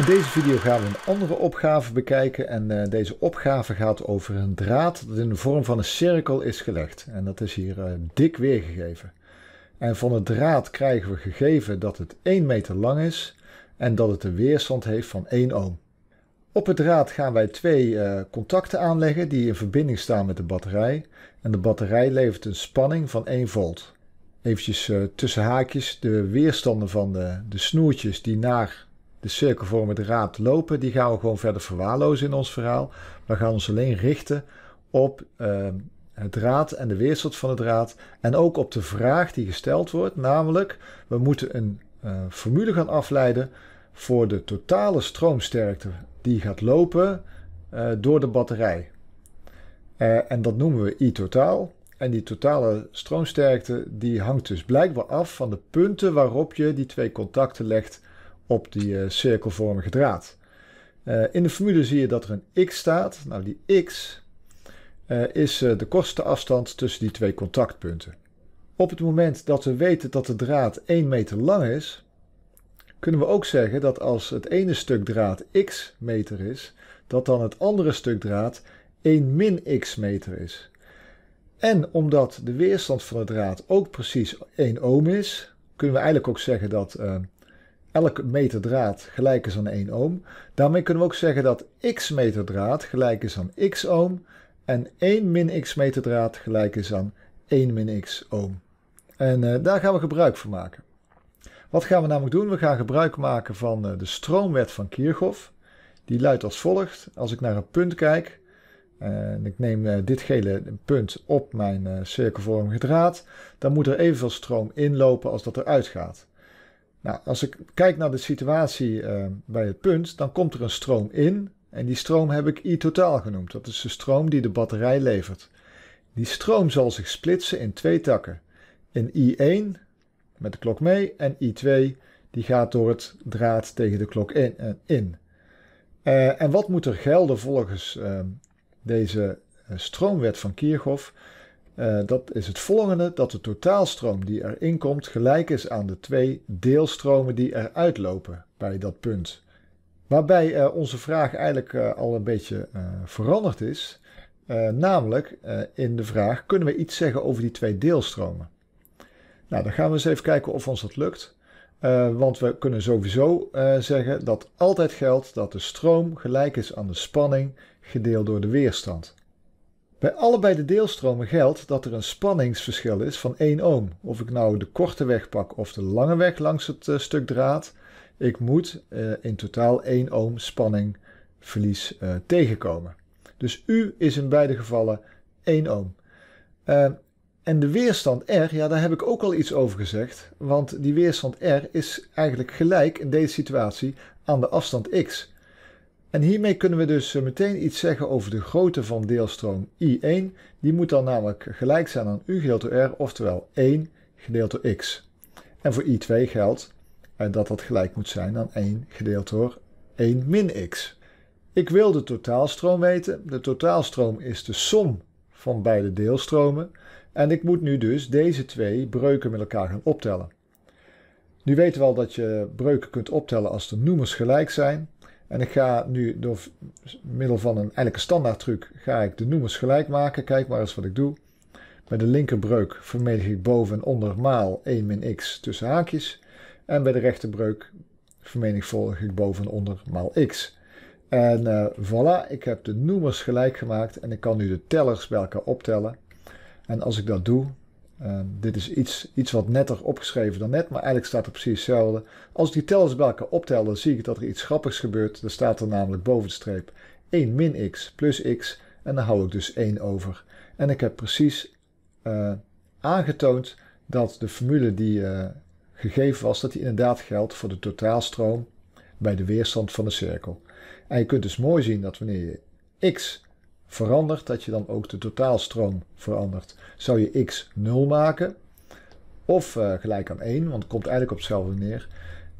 In deze video gaan we een andere opgave bekijken en eh, deze opgave gaat over een draad dat in de vorm van een cirkel is gelegd. En dat is hier eh, dik weergegeven. En van het draad krijgen we gegeven dat het 1 meter lang is en dat het een weerstand heeft van 1 ohm. Op het draad gaan wij twee eh, contacten aanleggen die in verbinding staan met de batterij. En de batterij levert een spanning van 1 volt. Eventjes tussen haakjes, de weerstanden van de, de snoertjes die naar de cirkelvormige draad lopen, die gaan we gewoon verder verwaarlozen in ons verhaal. We gaan ons alleen richten op eh, het draad en de weerstand van het draad. En ook op de vraag die gesteld wordt, namelijk we moeten een eh, formule gaan afleiden voor de totale stroomsterkte die gaat lopen eh, door de batterij. en dat noemen we I totaal. En die totale stroomsterkte die hangt dus blijkbaar af van de punten waarop je die twee contacten legt op die eh, cirkelvormige draad. Eh, in de formule zie je dat er een x staat. Nou, die x eh, is de kostenafstand tussen die twee contactpunten. Op het moment dat we weten dat de draad 1 meter lang is, kunnen we ook zeggen dat als het ene stuk draad x meter is, dat dan het andere stuk draad 1 min x meter is. En omdat de weerstand van de draad ook precies 1 ohm is, kunnen we eigenlijk ook zeggen dat uh, elke meter draad gelijk is aan 1 ohm. Daarmee kunnen we ook zeggen dat x meter draad gelijk is aan x ohm en 1 min x meter draad gelijk is aan 1 min x ohm. En eh, daar gaan we gebruik van maken. Wat gaan we namelijk doen? We gaan gebruik maken van eh, de stroomwet van Kirchhoff. Die luidt als volgt. Als ik naar een punt kijk, eh, en ik neem dit gele punt op mijn cirkelvormige draad, dan moet er evenveel stroom inlopen als dat eruit gaat. Nou, als ik kijk naar de situatie eh, bij het punt, dan komt er een stroom in. En die stroom heb ik I totaal genoemd. Dat is de stroom die de batterij levert. Die stroom zal zich splitsen in twee takken. In I1 met de klok mee en I2 die gaat door het draad tegen de klok in. Eh, in. Eh, en wat moet er gelden volgens deze stroomwet van Kirchhoff? Eh, dat is het volgende, dat de totaalstroom die erin komt gelijk is aan de twee deelstromen die eruit lopen bij dat punt. Waarbij eh, onze vraag eigenlijk eh, al een beetje veranderd is. namelijk in de vraag, kunnen we iets zeggen over die twee deelstromen? Nou, dan gaan we eens even kijken of ons dat lukt. want we kunnen sowieso zeggen dat altijd geldt dat de stroom gelijk is aan de spanning gedeeld door de weerstand. Bij allebei de deelstromen geldt dat er een spanningsverschil is van 1 ohm. Of ik nou de korte weg pak of de lange weg langs het eh, stuk draad, ik moet eh, in totaal 1 ohm spanningverlies uh, eh, tegenkomen. Dus U is in beide gevallen 1 ohm. en de weerstand R, ja, daar heb ik ook al iets over gezegd. Want die weerstand R is eigenlijk gelijk in deze situatie aan de afstand x. En hiermee kunnen we dus eh, meteen iets zeggen over de grootte van deelstroom I1. Die moet dan namelijk gelijk zijn aan U gedeeld door R, oftewel 1 gedeeld door X. En voor I2 geldt eh, dat dat gelijk moet zijn aan 1 gedeeld door 1 min X. Ik wil de totaalstroom weten. De totaalstroom is de som van beide deelstromen. En ik moet nu dus deze twee breuken met elkaar gaan optellen. Nu weten we al dat je breuken kunt optellen als de noemers gelijk zijn. En ik ga nu door middel van een, eigenlijk standaard truc, ga ik de noemers gelijk maken. Kijk maar eens wat ik doe. Bij de linkerbreuk vermedig ik boven en onder maal 1 min x tussen haakjes. En bij de rechterbreuk vermenigvuldig ik boven en onder maal x. En uh, voilà, ik heb de noemers gelijk gemaakt en ik kan nu de tellers bij elkaar optellen. En als ik dat doe, Ehm, dit is iets, iets wat netter opgeschreven dan net, maar eigenlijk staat er precies hetzelfde. Als ik die tellers bij elkaar optel, dan zie ik dat er iets grappigs gebeurt. Dan staat er namelijk boven de streep 1 min x plus x en dan hou ik dus 1 over. En ik heb precies uh, aangetoond dat de formule die eh, gegeven was, dat die inderdaad geldt voor de totaalstroom bij de weerstand van de cirkel. En je kunt dus mooi zien dat wanneer je x verandert, dat je dan ook de totaalstroom verandert. Zou je x 0 maken, of eh, gelijk aan 1, want het komt eigenlijk op hetzelfde neer,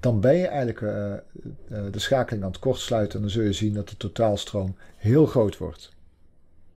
dan ben je eigenlijk eh, eh, de schakeling aan het kortsluiten en dan zul je zien dat de totaalstroom heel groot wordt.